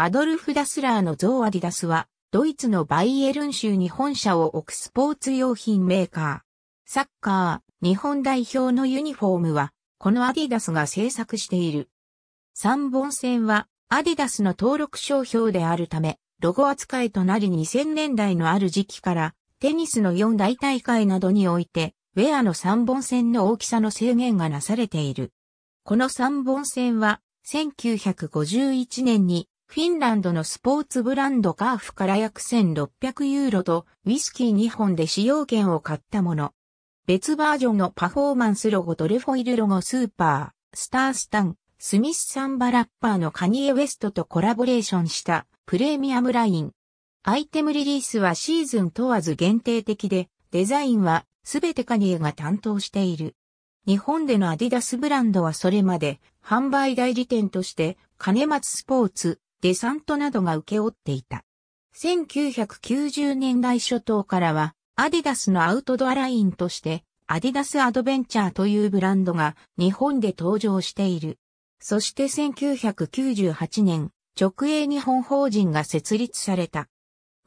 アドルフ・ダスラーのゾウ・アディダスは、ドイツのバイエルン州に本社を置くスポーツ用品メーカー。サッカー、日本代表のユニフォームは、このアディダスが制作している。三本線は、アディダスの登録商標であるため、ロゴ扱いとなり2000年代のある時期から、テニスの4大大会などにおいて、ウェアの三本線の大きさの制限がなされている。この三本線は、1951年にフィンランドのスポーツブランドガーフから約1600ユーロとウィスキー2本で使用権を買ったもの。別バージョンのパフォーマンスロゴとレフォイルロゴスーパー、スタースタン、スミスサンバラッパーのカニエ・ウェストとコラボレーションしたプレミアムライン。アイテムリリースはシーズン問わず限定的で、デザインはすべてカニエが担当している。日本でのアディダスブランドはそれまで販売代理店として金松スポーツ、デサントなどが受け負っていた。1990年代初頭からは、アディダスのアウトドアラインとして、アディダスアドベンチャーというブランドが日本で登場している。そして1998年、直営日本法人が設立された。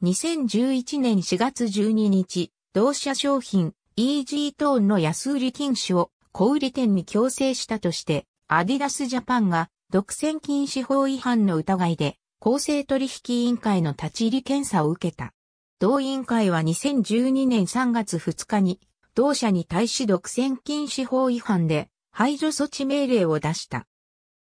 2011年4月12日、同社商品、イージートーンの安売り禁止を小売店に強制したとして、アディダスジャパンが独占禁止法違反の疑いで、公正取引委員会の立ち入り検査を受けた。同委員会は2012年3月2日に、同社に対し独占禁止法違反で排除措置命令を出した。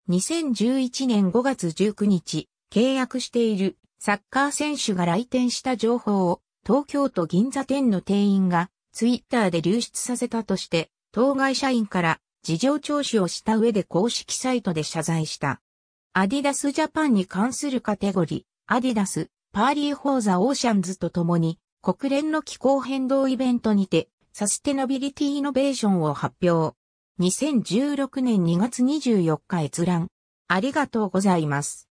2011年5月19日、契約しているサッカー選手が来店した情報を東京都銀座店の店員がツイッターで流出させたとして、当該社員から事情聴取をした上で公式サイトで謝罪した。アディダスジャパンに関するカテゴリー、アディダス、パーリー・フォー・ザ・オーシャンズと共に、国連の気候変動イベントにて、サステナビリティ・イノベーションを発表。2016年2月24日閲覧。ありがとうございます。